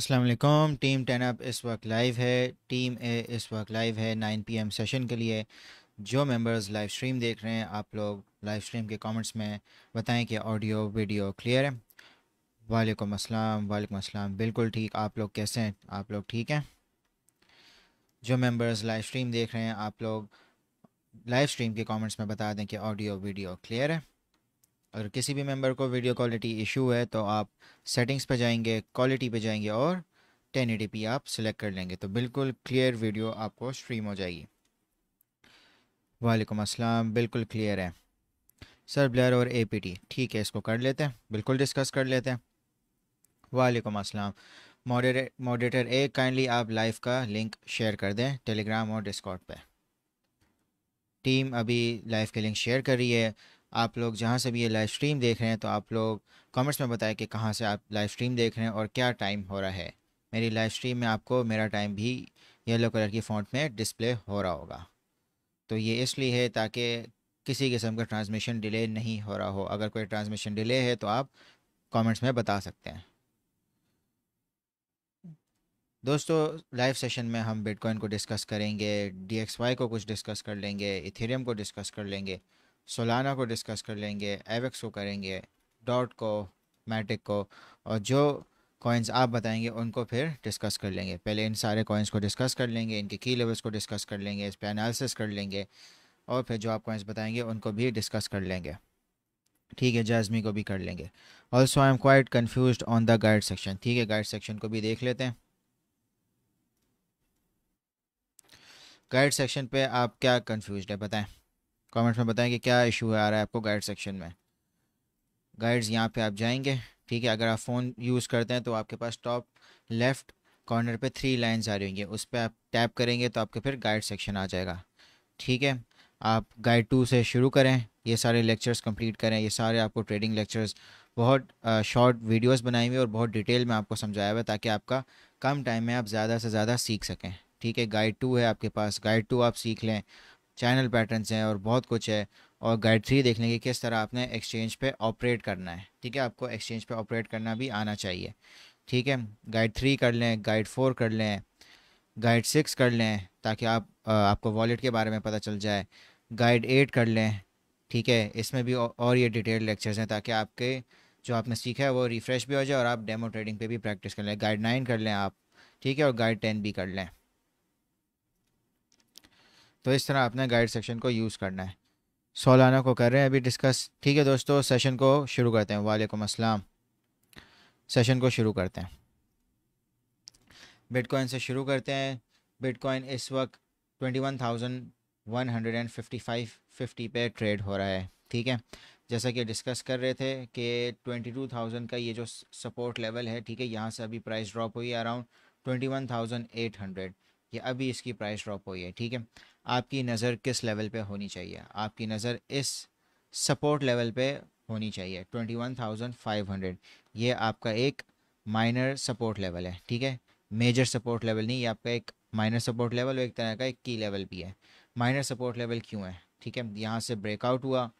अस्सलाम वालेकुम team ten up इस वक्त लाइव है टीम ए इस वक्त लाइव है 9 पीएम सेशन के लिए जो मेंबर्स लाइव स्ट्रीम देख रहे हैं आप लोग लाइव स्ट्रीम के कमेंट्स में बताएं कि ऑडियो वीडियो क्लियर है वालेकुम अस्सलाम वालेकुम अस्सलाम बिल्कुल ठीक आप लोग कैसे हैं आप लोग ठीक हैं जो मेंबर्स लाइव स्ट्रीम देख रहे हैं आप लोग लाइव स्ट्रीम के कॉमेंट्स में बता दें कि ऑडियो वीडियो क्लियर है अगर किसी भी मेंबर को वीडियो क्वालिटी इशू है तो आप सेटिंग्स पे जाएंगे क्वालिटी पे जाएंगे और 1080p आप सिलेक्ट कर लेंगे तो बिल्कुल क्लियर वीडियो आपको स्ट्रीम हो जाएगी वालेकुम अस्सलाम बिल्कुल क्लियर है सर ब्लर और एपीटी ठीक है इसको कर लेते हैं बिल्कुल डिस्कस कर लेते हैं वालेकुम अस्सलाम मॉडरेट मॉडरेटर ए काइंडली आप लाइव का लिंक शेयर कर दें टेलीग्राम और डिस्कॉट पे टीम अभी लाइव के लिंक शेयर कर रही है आप लोग जहाँ से भी ये लाइव स्ट्रीम देख रहे हैं तो आप लोग कमेंट्स में बताएं कि कहाँ से आप लाइव स्ट्रीम देख रहे हैं और क्या टाइम हो रहा है मेरी लाइव स्ट्रीम में आपको मेरा टाइम भी येलो कलर की फ़ॉन्ट में डिस्प्ले हो रहा होगा तो ये इसलिए है ताकि किसी किस्म का ट्रांसमिशन डिले नहीं हो रहा हो अगर कोई ट्रांसमिशन डिले है तो आप कमेंट्स में बता सकते हैं दोस्तों लाइव सेशन में हम बिटकॉइन को डिस्कस करेंगे डी को कुछ डिस्कस कर लेंगे इथेरियम को डिस्कस कर लेंगे सोलाना को डिस्कस कर लेंगे एवेक्स को करेंगे डॉट को मैटिक को और जो कॉइन्स आप बताएंगे उनको फिर डिस्कस कर लेंगे पहले इन सारे कॉइन्स को डिस्कस कर लेंगे इनके की लेवल्स को डिस्कस कर लेंगे इस पर एनालिसिस कर लेंगे और फिर जो आप कॉइन्स बताएंगे उनको भी डिस्कस कर लेंगे ठीक है जैज़मी को भी कर लेंगे also I am quite confuse on the guide section ठीक है गाइड सेक्शन को भी देख लेते हैं गाइड सेक्शन पे आप क्या कन्फ्यूज है बताएं कमेंट्स में बताएं कि क्या इशू आ रहा है आपको गाइड सेक्शन में गाइड्स यहाँ पे आप जाएंगे ठीक है अगर आप फ़ोन यूज़ करते हैं तो आपके पास टॉप लेफ़्ट कॉर्नर पे थ्री लाइंस आ रही होंगी उस पर आप टैप करेंगे तो आपके फिर गाइड सेक्शन आ जाएगा ठीक है आप गाइड टू से शुरू करें ये सारे लेक्चर्स कंप्लीट करें ये सारे आपको ट्रेडिंग लेक्चर्स बहुत शॉर्ट वीडियोस बनाई हुई और बहुत डिटेल में आपको समझाया हुआ ताकि आपका कम टाइम में आप ज़्यादा से ज़्यादा सीख सकें ठीक है गाइड टू है आपके पास गाइड टू आप सीख लें चैनल पैटर्न्स हैं और बहुत कुछ है और गाइड थ्री देख लेंगे किस तरह आपने एक्सचेंज पे ऑपरेट करना है ठीक है आपको एक्सचेंज पे ऑपरेट करना भी आना चाहिए ठीक है गाइड थ्री कर लें गाइड फोर कर लें गाइड सिक्स कर लें ताकि आप आ, आपको वॉलेट के बारे में पता चल जाए गाइड एट कर लें ठीक है इसमें भी और ये डिटेल लेक्चर्स हैं ताकि आपके जो आपने सीखा है वो रिफ़्रेश भी हो जाए और आप डेमो ट्रेडिंग पे भी प्रैक्टिस कर लें गाइड नाइन कर लें आप ठीक है और गाइड टेन भी कर लें तो इस तरह आपने गाइड सेक्शन को यूज़ करना है सोलाना को कर रहे हैं अभी डिस्कस ठीक है दोस्तों सेशन को शुरू करते हैं वालेकुम अस्सलाम सेशन को शुरू करते हैं बिटकॉइन से शुरू करते हैं बिटकॉइन इस वक्त twenty one thousand one hundred and fifty five fifty पे ट्रेड हो रहा है ठीक है जैसा कि डिस्कस कर रहे थे कि ट्वेंटी टू थाउजेंड का ये जो सपोर्ट लेवल है ठीक है यहाँ से अभी प्राइस ड्रॉप हुई है around twenty one thousand eight hundred कि अभी इसकी प्राइस ड्रॉप हुई है ठीक है आपकी नज़र किस लेवल पे होनी चाहिए आपकी नज़र इस सपोर्ट लेवल पे होनी चाहिए 21,500 ये आपका एक माइनर सपोर्ट लेवल है ठीक है मेजर सपोर्ट लेवल नहीं ये आपका एक माइनर सपोर्ट लेवल और एक तरह का एक की लेवल भी है माइनर सपोर्ट लेवल क्यों है ठीक है यहाँ से ब्रेकआउट हुआ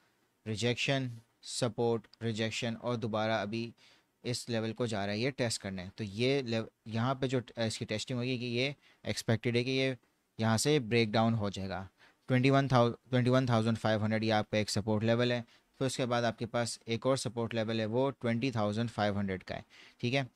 रिजेक्शन सपोर्ट रिजेक्शन और दोबारा अभी इस लेवल को जा रहा है ये टेस्ट करने तो ये यहाँ पे जो इसकी टेस्टिंग होगी कि ये एक्सपेक्टेड है कि ये यहाँ से ब्रेक डाउन हो जाएगा twenty one thou twenty one thousand five hundred ये आपका एक सपोर्ट लेवल है फिर उसके बाद आपके पास एक और सपोर्ट लेवल है वो ट्वेंटी थाउजेंड फाइव हंड्रेड का है ठीक है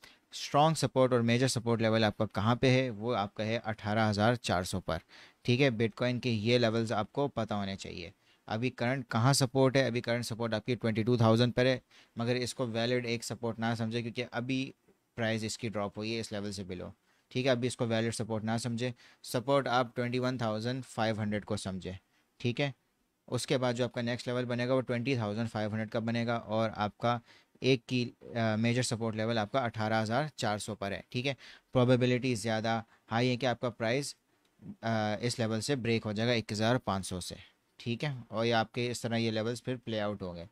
स्ट्रॉन्ग सपोर्ट और मेजर सपोर्ट लेवल आपका कहाँ पे है वो आपका है अठारह हज़ार चार सौ पर ठीक है बिटकॉइन के ये लेवल्स आपको पता होने चाहिए अभी करंट कहाँ सपोर्ट है अभी करंट सपोर्ट आपकी ट्वेंटी टू थाउजेंड पर है मगर इसको वैलिड एक सपोर्ट ना समझे क्योंकि अभी प्राइस इसकी ड्रॉप हुई है इस लेवल से बिलो ठीक है अभी इसको वैलिड सपोर्ट ना समझे सपोर्ट आप twenty one thousand five hundred को समझे ठीक है उसके बाद जो आपका नेक्स्ट लेवल बनेगा वो ट्वेंटी थाउजेंड फाइव हंड्रेड का बनेगा और आपका एक की मेजर सपोर्ट लेवल आपका अठारह हज़ार चार सौ पर है ठीक है प्रोबेबिलिटी ज़्यादा हाई है कि आपका प्राइस इस लेवल से ब्रेक हो जाएगा इक्कीस हज़ार पाँच सौ से ठीक है और ये आपके इस तरह ये लेवल्स फिर प्ले आउट होंगे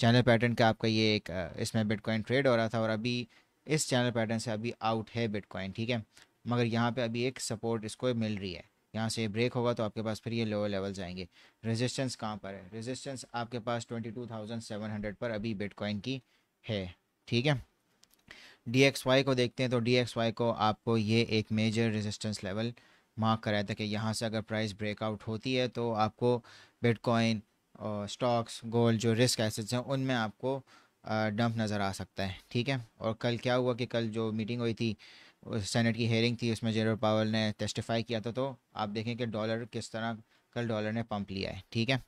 चैनल पैटर्न का आपका ये एक इसमें बिटकॉइन ट्रेड हो रहा था और अभी इस चैनल पैटर्न से अभी आउट है बिटकॉइन ठीक है मगर यहाँ पे अभी एक सपोर्ट इसको मिल रही है यहाँ से ब्रेक होगा तो आपके पास फिर ये लोअर लेवल्स आएंगे रेजिस्टेंस कहाँ पर है रेजिस्टेंस आपके पास हंड्रेड पर अभी बिटकॉइन की है ठीक है डी को देखते हैं तो डी को आपको ये एक मेजर रेजिस्टेंस लेवल मार्क कराया था कि यहाँ से अगर प्राइस ब्रेकआउट होती है तो आपको बिटकॉइन और स्टॉक्स गोल्ड जो रिस्क एसेट्स हैं उनमें आपको डंप नज़र आ सकता है ठीक है और कल क्या हुआ कि कल जो मीटिंग हुई थी सेनेट की हेयरिंग थी उसमें जेरो पावल ने टेस्टिफाई किया था तो आप देखें कि डॉलर किस तरह कल डॉलर ने पंप लिया है ठीक है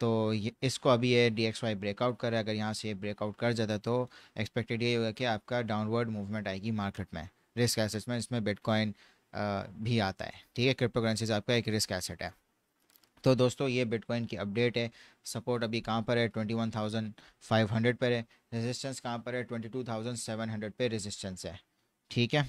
तो ये इसको अभी ये डी एक्स वाई ब्रेकआउट कर रहा है अगर यहाँ से ब्रेकआउट कर जाता तो एक्सपेक्टेड ये होगा कि आपका डाउनवर्ड मूवमेंट आएगी मार्केट में रिस्क एसेट्स में इसमें बिटकॉइन भी आता है ठीक है क्रिप्टो करेंसीज आपका एक रिस्क एसेट है तो दोस्तों ये बिटकॉइन की अपडेट है सपोर्ट अभी कहाँ पर है twenty one thousand five hundred पर है रेजिस्टेंस कहाँ पर है twenty two thousand seven hundred पर रेजिस्टेंस है ठीक है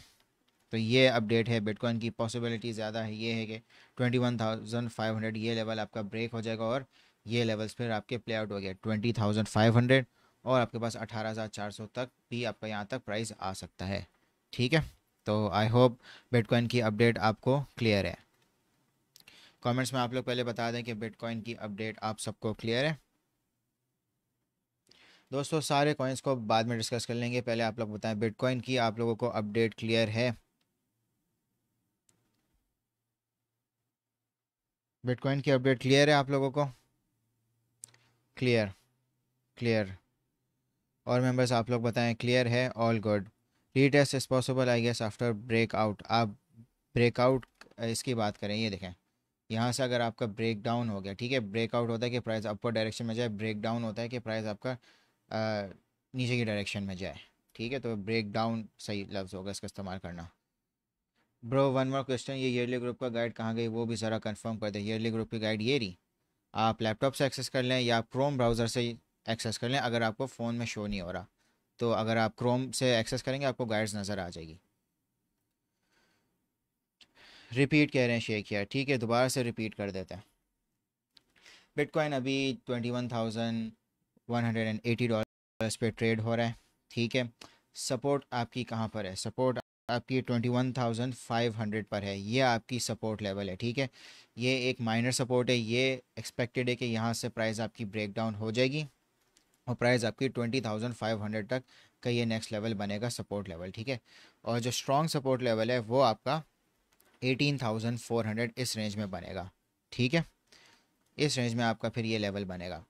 तो ये अपडेट है बिटकॉइन की पॉसिबिलिटी ज़्यादा है ये है कि twenty one thousand five hundred ये लेवल आपका ब्रेक हो जाएगा और ये लेवल्स फिर आपके प्ले आउट हो गया ट्वेंटी थाउजेंड फाइव हंड्रेड और आपके पास अठारह हज़ार चार सौ तक भी आपका यहाँ तक प्राइस आ सकता है ठीक है तो आई होप बिटकॉइन की अपडेट आपको क्लियर है कमेंट्स में आप लोग पहले बता दें कि बिटकॉइन की अपडेट आप सबको क्लियर है दोस्तों सारे कॉइन्स को बाद में डिस्कस कर लेंगे पहले आप लोग बताएं बिटकॉइन की आप लोगों को अपडेट क्लियर है बिटकॉइन की अपडेट क्लियर है आप लोगों को क्लियर क्लियर और मेंबर्स आप लोग बताएं क्लियर है all good retest is possible I guess after breakout आप ब्रेकआउट इसकी बात करें ये देखें यहाँ से अगर आपका ब्रेक डाउन हो गया ठीक है ब्रेकआउट होता है कि प्राइस अपर डायरेक्शन में जाए ब्रेक डाउन होता है कि प्राइस आपका आ, नीचे की डायरेक्शन में जाए ठीक है तो ब्रेक डाउन सही लफ्ज़ होगा इसका इस्तेमाल करना ब्रो वन मोर क्वेश्चन ये ईयरली ग्रुप का गाइड कहाँ गई वो भी ज़रा कन्फर्म कर दे ईयरली ग्रुप की गाइड ये रही आप लैपटॉप से एक्सेस कर लें या क्रोम ब्राउज़र से एक्सेस कर लें अगर आपको फ़ोन में शो नहीं हो रहा तो अगर आप क्रोम से एक्सेस करेंगे आपको गाइड्स नज़र आ जाएगी रिपीट कह रहे हैं शेख यार ठीक है दोबारा से रिपीट कर देते हैं बिटकॉइन अभी twenty one thousand one hundred and eighty dollar पे ट्रेड हो रहा है ठीक है सपोर्ट आपकी कहाँ पर है सपोर्ट आपकी twenty one thousand five hundred पर है ये आपकी सपोर्ट लेवल है ठीक है ये एक माइनर सपोर्ट है ये एक्सपेक्टेड है कि यहाँ से प्राइस आपकी ब्रेक डाउन हो जाएगी और प्राइस आपकी ट्वेंटी थाउजेंड फाइव हंड्रेड तक का ये नेक्स्ट लेवल बनेगा सपोर्ट लेवल ठीक है और जो स्ट्रॉन्ग सपोर्ट लेवल है वो आपका एटीन थाउजेंड फोर हंड्रेड इस रेंज में बनेगा ठीक है इस रेंज में आपका फिर ये लेवल बनेगा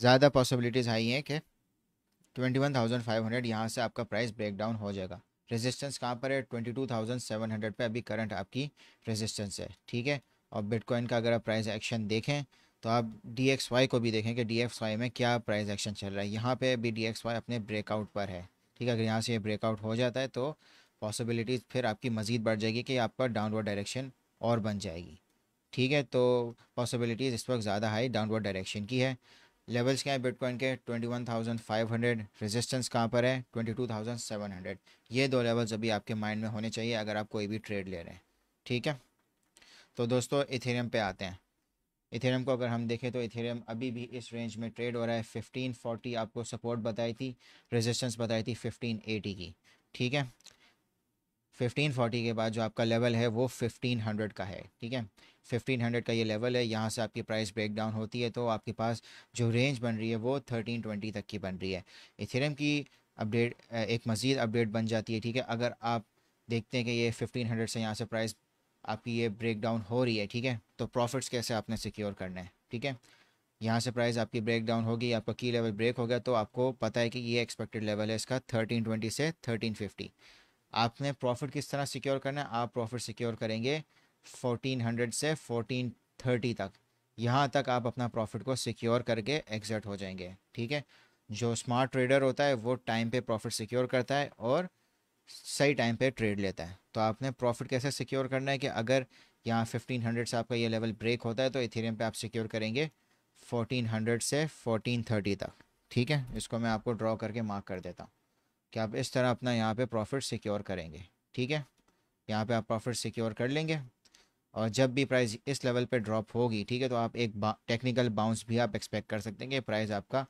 ज़्यादा पॉसिबिलिटीज़ आई हैं कि twenty one thousand five hundred यहाँ से आपका प्राइस ब्रेक डाउन हो जाएगा रेजिस्टेंस कहाँ पर है twenty two thousand seven hundred पर अभी करंट आपकी रेजिस्टेंस है ठीक है और बिटकॉइन का अगर आप प्राइस एक्शन देखें तो आप डी एक्स वाई को भी देखें कि डी एक्स वाई में क्या प्राइस एक्शन चल रहा है यहाँ पर भी डी एक्स वाई अपने ब्रेकआउट पर है ठीक है अगर यहाँ से ये ब्रेकआउट हो जाता है तो पॉसिबिलिटीज़ फिर आपकी मज़ीद बढ़ जाएगी कि आपका डाउनवर्ड डायरेक्शन और बन जाएगी ठीक है तो पॉसिबिलिटीज़ इस वक्त ज़्यादा हाई डाउनवर्ड डायरेक्शन की है लेवल्स क्या है बिटकॉइन के 21,500 रेजिस्टेंस कहाँ पर है 22,700 ये दो लेवल्स अभी आपके माइंड में होने चाहिए अगर आप कोई भी ट्रेड ले रहे हैं ठीक है तो दोस्तों इथेरियम पे आते हैं इथेरियम को अगर हम देखें तो इथेरियम अभी भी इस रेंज में ट्रेड हो रहा है फिफ्टीन आपको सपोर्ट बताई थी रेजिस्टेंस बताई थी फिफ्टीन एटी की ठीक है 1540 के बाद जो आपका लेवल है वो 1500 का है ठीक है 1500 का ये लेवल है यहाँ से आपकी प्राइस ब्रेक डाउन होती है तो आपके पास जो रेंज बन रही है वो 1320 तक की बन रही है इथेरियम की अपडेट एक मज़ीद अपडेट बन जाती है ठीक है अगर आप देखते हैं कि ये 1500 से यहाँ से प्राइस आपकी ये ब्रेक डाउन हो रही है ठीक है तो प्रॉफिट्स कैसे आपने सिक्योर करना है ठीक है यहाँ से प्राइस आपकी ब्रेक डाउन होगी आपका की लेवल ब्रेक हो गया तो आपको पता है कि ये एक्सपेक्टेड लेवल है इसका ट्वेंटी से फिफ्टी आपने प्रॉफिट किस तरह सिक्योर करना है आप प्रॉफिट सिक्योर करेंगे 1400 से 1430 तक यहाँ तक आप अपना प्रॉफिट को सिक्योर करके एग्जिट हो जाएंगे ठीक है जो स्मार्ट ट्रेडर होता है वो टाइम पे प्रॉफिट सिक्योर करता है और सही टाइम पे ट्रेड लेता है तो आपने प्रॉफिट कैसे सिक्योर करना है कि अगर यहाँ 1500 से आपका ये लेवल ब्रेक होता है तो इथेरियम पे आप सिक्योर करेंगे 1400 से 1430 तक ठीक है इसको मैं आपको ड्रॉ करके मार्क कर देता हूँ कि आप इस तरह अपना यहाँ पे प्रॉफिट सिक्योर करेंगे ठीक है यहाँ पे आप प्रॉफिट सिक्योर कर लेंगे और जब भी प्राइस इस लेवल पे ड्रॉप होगी ठीक है तो आप एक बा, टेक्निकल बाउंस भी आप एक्सपेक्ट कर सकते हैं कि प्राइस आपका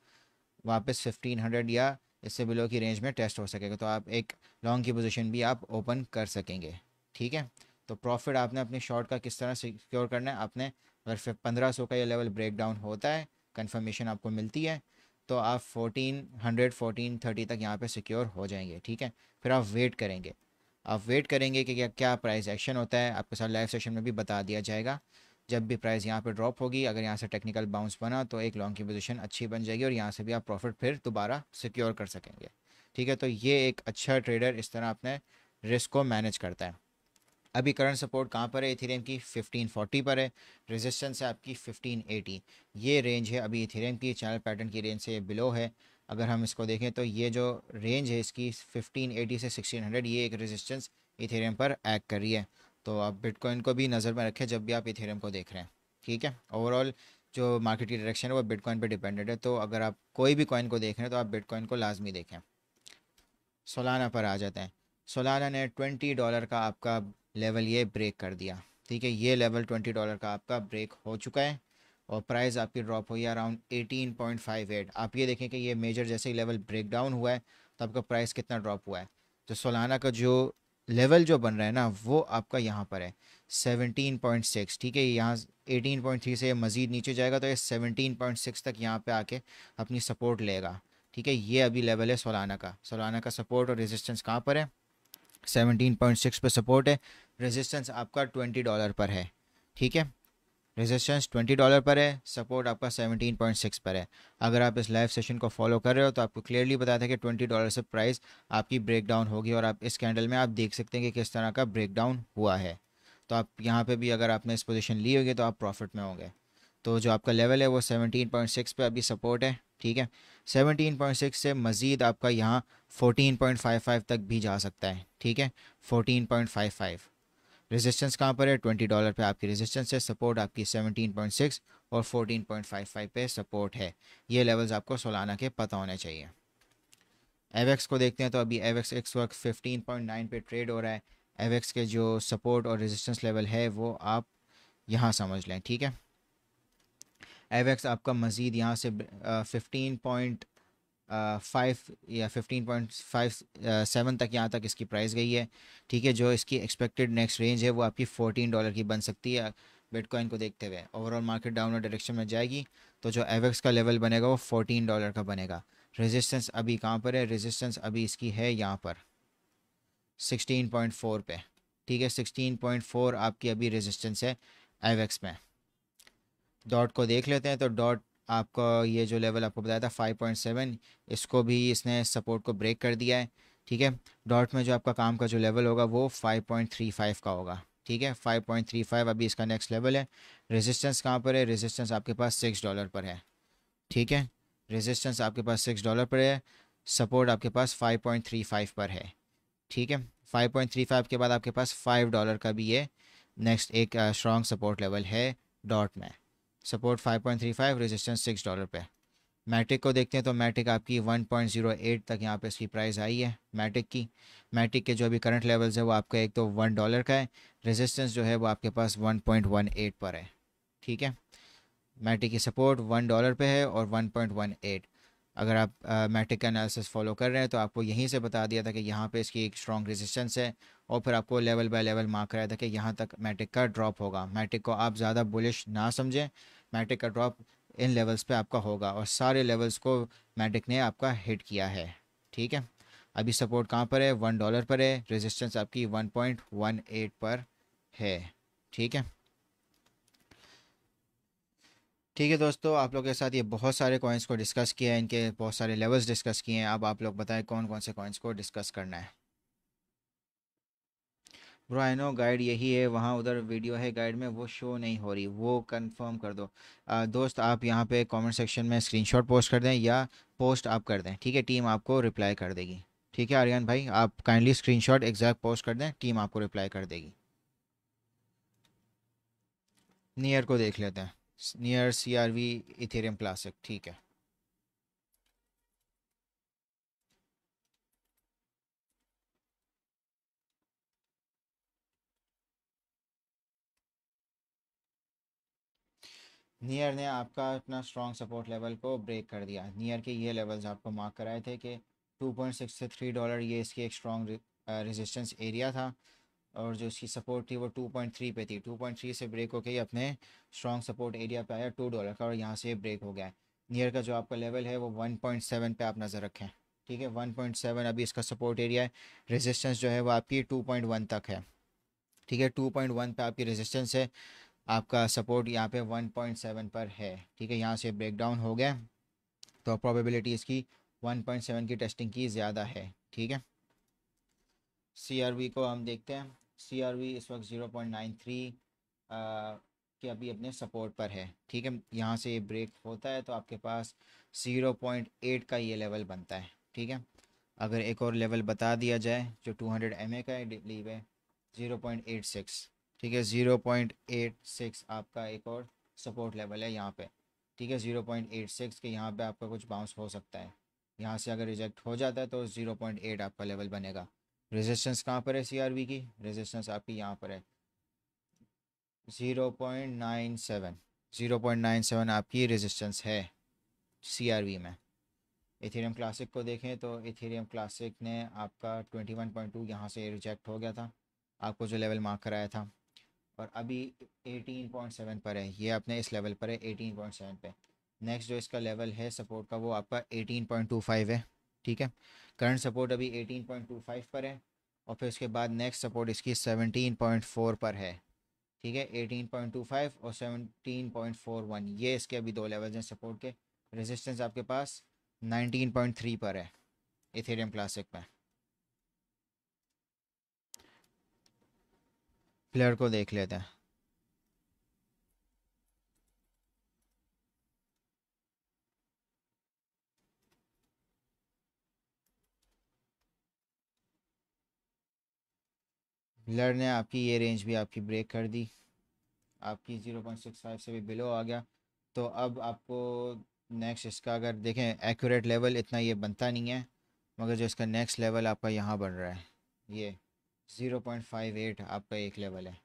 वापस 1500 या इससे बिलो की रेंज में टेस्ट हो सकेगा तो आप एक लॉन्ग की पोजिशन भी आप ओपन कर सकेंगे ठीक है तो प्रॉफिट आपने अपने शॉर्ट का किस तरह सिक्योर करना है आपने अगर पंद्रह सौ का यह लेवल ब्रेक डाउन होता है कन्फर्मेशन आपको मिलती है तो आप फोटीन हंड्रेड फोर्टीन थर्टी तक यहाँ पे सिक्योर हो जाएंगे ठीक है फिर आप वेट करेंगे आप वेट करेंगे कि क्या क्या प्राइस एक्शन होता है आपके साथ लाइव सेशन में भी बता दिया जाएगा जब भी प्राइस यहाँ पे ड्रॉप होगी अगर यहाँ से टेक्निकल बाउंस बना तो एक लॉन्ग की पोजिशन अच्छी बन जाएगी और यहाँ से भी आप प्रॉफिट फिर दोबारा सिक्योर कर सकेंगे ठीक है तो ये एक अच्छा ट्रेडर इस तरह अपने रिस्क को मैनेज करता है अभी करंट सपोर्ट कहाँ पर है इथेरियम की 1540 पर है रेजिस्टेंस है आपकी 1580 ये रेंज है अभी इथेरियम की चैनल पैटर्न की रेंज से बिलो है अगर हम इसको देखें तो ये जो रेंज है इसकी 1580 से 1600 ये एक रेजिस्टेंस इथेरियम पर एक्ट कर रही है तो आप बिटकॉइन को भी नज़र में रखें जब भी आप इथेरियम को देख रहे हैं ठीक है ओवरऑल जो मार्केट की डायरेक्शन है वो बिटकॉइन पर डिपेंडेड है तो अगर आप कोई भी कॉइन को देख रहे हैं तो आप बिटकॉइन को लाजमी देखें सोलाना पर आ जाते हैं सोलाना ने ट्वेंटी डॉलर का आपका लेवल ये ब्रेक कर दिया ठीक है ये लेवल ट्वेंटी डॉलर का आपका ब्रेक हो चुका है और प्राइस आपकी ड्रॉप हुई है around eighteen point five eight आप ये देखें कि ये मेजर जैसे ही लेवल ब्रेक डाउन हुआ है तो आपका प्राइस कितना ड्रॉप हुआ है तो सोलाना का जो लेवल जो बन रहा है ना वो आपका यहाँ पर है सेवनटीन पॉइंट सिक्स ठीक है यहाँ एटीन पॉइंट थ्री से मज़ीद नीचे जाएगा तो ये सेवनटीन पॉइंट सिक्स तक यहाँ पे आके अपनी सपोर्ट लेगा ठीक है ये अभी लेवल है सोलाना का सोलाना का सपोर्ट और रेजिस्टेंस कहाँ पर है सेवनटीन पॉइंट सिक्स पर सपोर्ट है रेजिस्टेंस आपका ट्वेंटी डॉलर पर है ठीक है रेजिस्टेंस ट्वेंटी डॉलर पर है सपोर्ट आपका सेवनटीन पॉइंट सिक्स पर है अगर आप इस लाइव सेशन को फॉलो कर रहे हो तो आपको क्लियरली बताया था कि ट्वेंटी डॉलर से प्राइस आपकी ब्रेक डाउन होगी और आप इस कैंडल में आप देख सकते हैं कि किस तरह का ब्रेकडाउन हुआ है तो आप यहाँ पर भी अगर आपने इस पोजिशन ली होगी तो आप प्रॉफिट में होंगे तो जो आपका लेवल है वो सेवनटीन पॉइंट सिक्स पर अभी सपोर्ट है ठीक है सेवनटीन पॉइंट सिक्स से मज़ीद आपका यहाँ फ़ोटीन पॉइंट फाइव फाइव तक भी जा सकता है ठीक है fourteen point five five resistance कहाँ पर है ट्वेंटी डॉलर पे आपकी रेजिस्टेंस है सपोर्ट आपकी सेवनटीन पॉइंट सिक्स और फोर्टीन पॉइंट फाइव फाइव पे सपोर्ट है ये लेवल्स आपको सोलाना के पता होने चाहिए एवेक्स को देखते हैं तो अभी एवेक्स एक्स वक्त फिफ्टीन पॉइंट नाइन पे ट्रेड हो रहा है एवेक्स के जो सपोर्ट और रेजिस्टेंस लेवल है वो आप यहाँ समझ लें ठीक है एवेक्स आपका मज़ीद यहाँ से फिफ्टीन पॉइंट फाइव या फिफ्टीन पॉइंट फाइव सेवन तक यहाँ तक इसकी प्राइस गई है ठीक है जो इसकी एक्सपेक्टेड नेक्स्ट रेंज है वो आपकी फोर्टीन डॉलर की बन सकती है बिटकॉइन को देखते हुए ओवरऑल मार्केट डाउनवर्ड डायरेक्शन में जाएगी तो जो एवेक्स का लेवल बनेगा वो फोर्टीन डॉलर का बनेगा रेजिस्टेंस अभी कहाँ पर है रेजिस्टेंस अभी इसकी है यहाँ पर सिक्सटीन पॉइंट फोर पे ठीक है सिक्सटीन पॉइंट फोर आपकी अभी रेजिस्टेंस है एवेक्स में डॉट को देख लेते हैं तो डॉट आपका ये जो लेवल आपको बताया था फाइव पॉइंट सेवन इसको भी इसने सपोर्ट को ब्रेक कर दिया है ठीक है डॉट में जो आपका काम का जो लेवल होगा वो फाइव पॉइंट थ्री फाइव का होगा ठीक है फाइव पॉइंट थ्री फाइव अभी इसका नेक्स्ट लेवल है रेजिस्टेंस कहाँ पर है रेजिस्टेंस आपके पास सिक्स डॉलर पर है ठीक है रेजिस्टेंस आपके पास सिक्स डॉलर पर है सपोर्ट आपके पास फाइव पॉइंट थ्री फाइव पर है ठीक है फाइव पॉइंट थ्री फाइव के बाद आपके पास फाइव डॉलर का भी ये नेक्स्ट एक स्ट्रॉन्ग सपोर्ट लेवल है डॉट में सपोर्ट 5.35 रेजिस्टेंस सिक्स डॉलर पे मैटिक को देखते हैं तो मैटिक आपकी 1.08 तक यहाँ पे इसकी प्राइस आई है मैटिक की मैटिक के जो अभी करंट लेवल्स है वो आपका एक तो वन डॉलर का है रेजिस्टेंस जो है वो आपके पास 1.18 पर है ठीक है मैटिक की सपोर्ट वन डॉलर पे है और 1.18 अगर आप मैट्रिक का एनालिसिस फॉलो कर रहे हैं तो आपको यहीं से बता दिया था कि यहाँ पे इसकी एक स्ट्रॉन्ग रेजिस्टेंस है और फिर आपको लेवल बाय लेवल मार्क कराया था कि यहाँ तक मैट्रिक का ड्रॉप होगा मैट्रिक को आप ज़्यादा बुलिश ना समझें मैट्रिक का ड्रॉप इन लेवल्स पे आपका होगा और सारे लेवल्स को मैट्रिक ने आपका हिट किया है ठीक है अभी सपोर्ट कहाँ पर है वन डॉलर पर है रेजिस्टेंस आपकी वन पॉइंट वन एट पर है ठीक है ठीक है दोस्तों आप लोग के साथ ये बहुत सारे कॉइन्स को डिस्कस किया है इनके बहुत सारे लेवल्स डिस्कस किए हैं अब आप लोग बताएं कौन कौन से कॉइन्स को डिस्कस करना है ब्रो आई नो गाइड यही है वहाँ उधर वीडियो है गाइड में वो शो नहीं हो रही वो कंफर्म कर दो आ, दोस्त आप यहाँ पे कमेंट सेक्शन में स्क्रीनशॉट पोस्ट कर दें या पोस्ट आप कर दें ठीक है टीम आपको रिप्लाई कर देगी ठीक है आर्यन भाई आप काइंडली स्क्रीनशॉट एग्जैक्ट पोस्ट कर दें टीम आपको रिप्लाई कर देगी नियर को देख लेते हैं NEAR C R V Ethereum Classic ठीक है नियर ने आपका अपना स्ट्रॉन्ग सपोर्ट लेवल को ब्रेक कर दिया नियर के ये लेवल्स आपको मार्क कराए थे कि पॉइंट सिक्स थ्री डॉलर ये इसकी एक स्ट्रॉन्ग रेजिस्टेंस एरिया था और जो इसकी सपोर्ट थी वो 2.3 पे थी 2.3 से ब्रेक होके ही अपने स्ट्रॉन्ग सपोर्ट एरिया पे आया टू डॉलर का और यहाँ से ब्रेक हो गया नियर का जो आपका लेवल है वो 1.7 पे आप नज़र रखें ठीक है 1.7 अभी इसका सपोर्ट एरिया है रेजिस्टेंस जो है वो आपकी 2.1 तक है ठीक है 2.1 पे आपकी रेजिस्टेंस है आपका सपोर्ट यहाँ पे 1.7 पर है ठीक है यहाँ से ब्रेक डाउन हो गया तो प्रॉबेबिलिटी इसकी सेवन की टेस्टिंग की ज़्यादा है ठीक है सी को हम देखते हैं सी आर वी इस वक्त ज़ीरो पॉइंट नाइन थ्री के अभी अपने सपोर्ट पर है ठीक है यहाँ से ये ब्रेक होता है तो आपके पास ज़ीरो पॉइंट एट का ये लेवल बनता है ठीक है अगर एक और लेवल बता दिया जाए जो टू हंड्रेड एम ए का है डेली वे ज़ीरो पॉइंट एट सिक्स ठीक है ज़ीरो पॉइंट एट सिक्स आपका एक और सपोर्ट लेवल है यहाँ पे ठीक है ज़ीरो पॉइंट एट सिक्स के यहाँ पे आपका कुछ बाउंस हो सकता है यहाँ से अगर रिजेक्ट हो जाता है तो ज़ीरो पॉइंट एट आपका लेवल बनेगा रेजिस्टेंस कहाँ पर है सीआरबी की रेजिस्टेंस आपकी यहाँ पर है zero point nine seven zero point nine seven आपकी रेजिस्टेंस है सीआरबी में इथेरियम क्लासिक को देखें तो इथेरियम क्लासिक ने आपका ट्वेंटी वन पॉइंट टू यहाँ से रिजेक्ट हो गया था आपको जो लेवल मार्क कराया था और अभी एटीन पॉइंट सेवन पर है ये अपने इस लेवल पर है एटीन पॉइंट सेवन पर नेक्स्ट जो इसका लेवल है सपोर्ट का वो आपका एटीन पॉइंट टू फाइव है ठीक है करंट सपोर्ट अभी 18.25 पर है और फिर उसके बाद नेक्स्ट सपोर्ट इसकी 17.4 पर है ठीक है 18.25 और 17.41 ये इसके अभी दो लेवल्स हैं सपोर्ट के रेजिस्टेंस आपके पास 19.3 पर है इथेरियम क्लासिक में प्लेयर को देख लेते हैं ब्लड ने आपकी ये रेंज भी आपकी ब्रेक कर दी आपकी ज़ीरो पॉइंट सिक्स फाइव से भी बिलो आ गया तो अब आपको नेक्स्ट इसका अगर देखें एक्यूरेट लेवल इतना ये बनता नहीं है मगर जो इसका नेक्स्ट लेवल आपका यहाँ बन रहा है ये ज़ीरो पॉइंट फाइव एट आपका एक लेवल है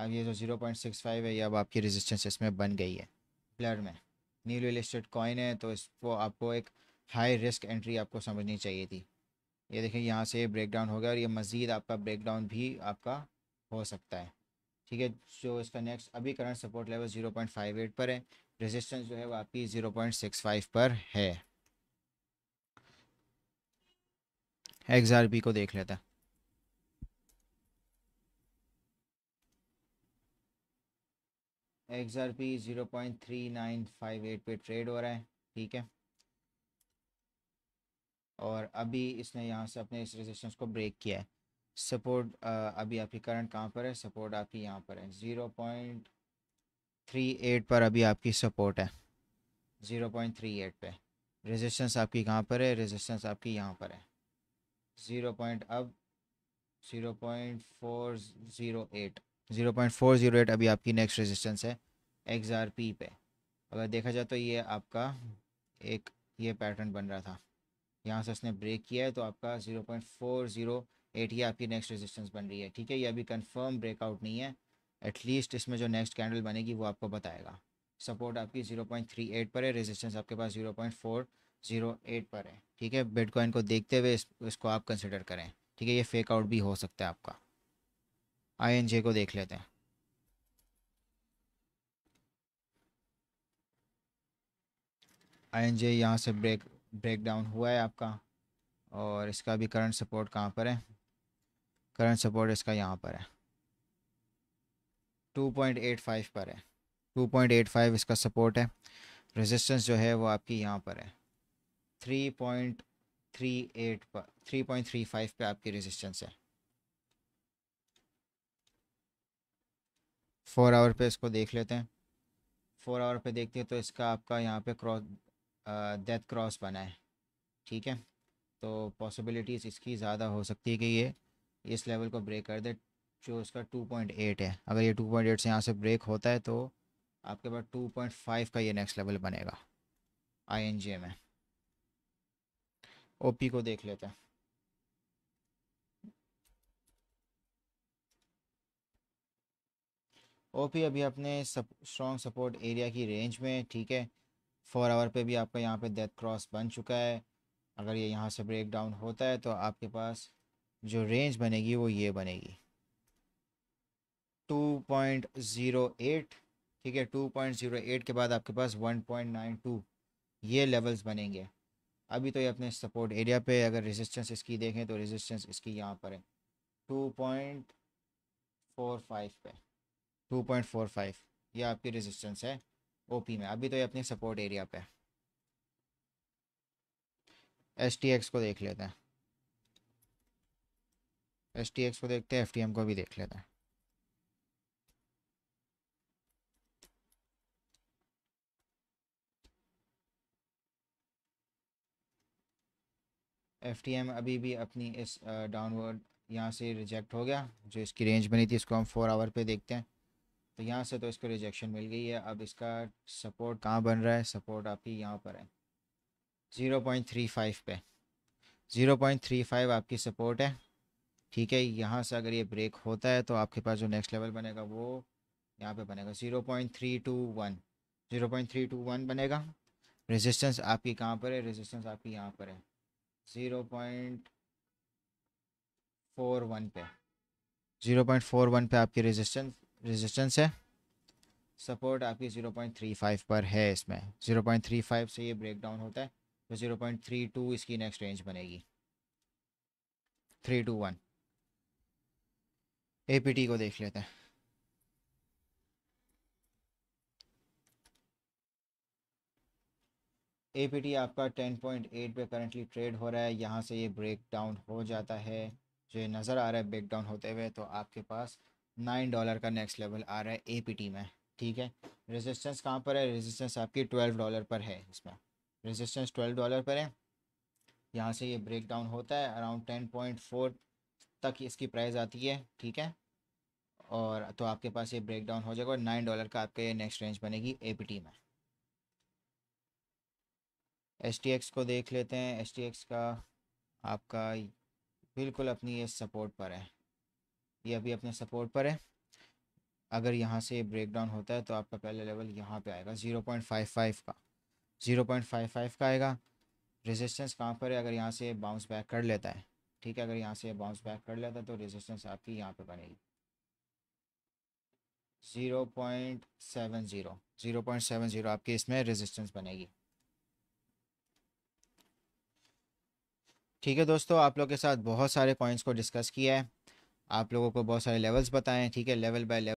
अब ये जो ज़ीरो पॉइंट सिक्स फाइव है ये अब आपकी रेजिस्टेंस इसमें बन गई है ब्लड में न्यूली लिस्टेड कॉइन है तो इसको आपको एक हाई रिस्क एंट्री आपको समझनी चाहिए थी ये देखें यहाँ से ब्रेक डाउन हो गया और ये मज़ीद आपका ब्रेक डाउन भी आपका हो सकता है ठीक है जो इसका नेक्स्ट अभी current support level zero point five eight पर है रेजिस्टेंस जो है वो आपकी ज़ीरो पॉइंट सिक्स फाइव पर है एक्स आर पी को देख लेता है X R P zero point three nine five eight पर ट्रेड हो रहा है ठीक है और अभी इसने यहाँ से अपने इस रेजिस्टेंस को ब्रेक किया है सपोर्ट अभी आपकी करंट कहाँ पर है सपोर्ट आपकी यहाँ पर है ज़ीरो पॉइंट थ्री एट पर अभी आपकी सपोर्ट है ज़ीरो पॉइंट थ्री एट पर रेजिस्टेंस आपकी कहाँ पर है रेजिस्टेंस आपकी यहाँ पर है ज़ीरो पॉइंट अब zero point four zero eight zero point four zero eight अभी आपकी नेक्स्ट रेजिस्टेंस है एक्स आर पी पे अगर देखा जाए तो ये आपका एक ये पैटर्न बन रहा था यहाँ से उसने ब्रेक किया है तो आपका zero point four zero eight ही आपकी नेक्स्ट रेजिस्टेंस बन रही है ठीक है ये अभी कंफर्म ब्रेकआउट नहीं है एटलीस्ट इसमें जो नेक्स्ट कैंडल बनेगी वो आपको बताएगा सपोर्ट आपकी ज़ीरो पॉइंट थ्री एट पर है रेजिस्टेंस आपके पास zero point four zero eight पर है ठीक है बिटकॉइन को देखते हुए इस, इसको आप कंसिडर करें ठीक है ये फेक आउट भी हो सकता है आपका आई को देख लेते हैं आई एन जे यहाँ से ब्रेक ब्रेक डाउन हुआ है आपका और इसका भी करंट सपोर्ट कहाँ पर है करंट सपोर्ट इसका यहाँ पर है 2.85 पर है 2.85 इसका सपोर्ट है रेजिस्टेंस जो है वो आपकी यहाँ पर है 3.38 पर 3.35 पे आपकी रेजिस्टेंस है फोर आवर पे इसको देख लेते हैं फोर आवर पे देखते हैं तो इसका आपका यहाँ पे क्रॉस डेथ क्रॉस बनाए ठीक है तो पॉसिबिलिटीज़ इसकी ज़्यादा हो सकती है कि ये इस लेवल को ब्रेक कर दे जो उसका 2.8 है अगर ये 2.8 से यहाँ से ब्रेक होता है तो आपके पास 2.5 का ये नेक्स्ट लेवल बनेगा आई में पी को देख लेते हैं ओपी अभी अपने स्ट्रॉन्ग सपोर्ट एरिया की रेंज में ठीक है फोर आवर पे भी आपका यहाँ पे डेथ क्रॉस बन चुका है अगर ये यहाँ से ब्रेक डाउन होता है तो आपके पास जो रेंज बनेगी वो ये बनेगी 2.08 ठीक है 2.08 के बाद आपके पास 1.92 ये लेवल्स बनेंगे अभी तो ये अपने सपोर्ट एरिया पे अगर रेजिस्टेंस इसकी देखें तो रेजिस्टेंस इसकी यहाँ पर है 2.45 पे 2.45 ये आपकी रेजिस्टेंस है ओपी में अभी तो ये अपने सपोर्ट एरिया पे है एस टी एक्स को देख लेते हैं एस टी एक्स को देखते हैं एफ टी एम को भी देख लेते हैं एफ टी एम अभी भी अपनी इस डाउनवर्ड यहाँ से रिजेक्ट हो गया जो इसकी रेंज बनी थी इसको हम फोर आवर पे देखते हैं तो यहाँ से तो इसको रिजेक्शन मिल गई है अब इसका सपोर्ट कहाँ बन रहा है सपोर्ट आपकी यहाँ पर है ज़ीरो पॉइंट थ्री फाइव पे ज़ीरो पॉइंट थ्री फाइव आपकी सपोर्ट है ठीक है यहाँ से अगर ये ब्रेक होता है तो आपके पास जो नेक्स्ट लेवल बनेगा वो यहाँ पे बनेगा zero point three two one zero point three two one बनेगा रेजिस्टेंस आपकी कहाँ पर है रेजिस्टेंस आपकी यहाँ पर है ज़ीरो पॉइंट फोर वन पे ज़ीरो पॉइंट फोर वन पे आपकी रेजिस्टेंस रेजिस्टेंस है सपोर्ट आपकी 0.35 पर है इसमें 0.35 से ये ब्रेक डाउन होता है तो 0.32 इसकी नेक्स्ट रेंज बनेगी 321 एपीटी को देख लेते हैं एपीटी आपका 10.8 पे करंटली ट्रेड हो रहा है यहाँ से ये ब्रेक डाउन हो जाता है जो नज़र आ रहा है ब्रेक डाउन होते हुए तो आपके पास नाइन डॉलर का नेक्स्ट लेवल आ रहा है एपीटी में ठीक है रेजिस्टेंस कहाँ पर है रेजिस्टेंस आपकी ट्वेल्व डॉलर पर है इसमें रेजिस्टेंस ट्वेल्व डॉलर पर है यहाँ से ये ब्रेक डाउन होता है अराउंड टेन पॉइंट फोर तक इसकी प्राइस आती है ठीक है और तो आपके पास ये ब्रेक डाउन हो जाएगा और नाइन डॉलर का आपके नेक्स्ट रेंज बनेगी ए में एस को देख लेते हैं एस का आपका बिल्कुल अपनी ये सपोर्ट पर है ये अभी अपने सपोर्ट पर है अगर यहाँ से ब्रेक डाउन होता है तो आपका पहला लेवल यहाँ पे आएगा ज़ीरो पॉइंट फाइव फाइव का ज़ीरो पॉइंट फाइव फाइव का आएगा रेजिस्टेंस कहाँ पर है अगर यहाँ से बाउंस बैक कर लेता है ठीक है अगर यहाँ से बाउंस बैक कर लेता है तो रेजिस्टेंस आपकी यहाँ पे बनेगी zero point seven zero zero point seven zero आपकी इसमें रेजिस्टेंस बनेगी ठीक है दोस्तों आप लोग के साथ बहुत सारे पॉइंट्स को डिस्कस किया है आप लोगों को बहुत सारे लेवल्स बताएं ठीक है लेवल बाय लेवल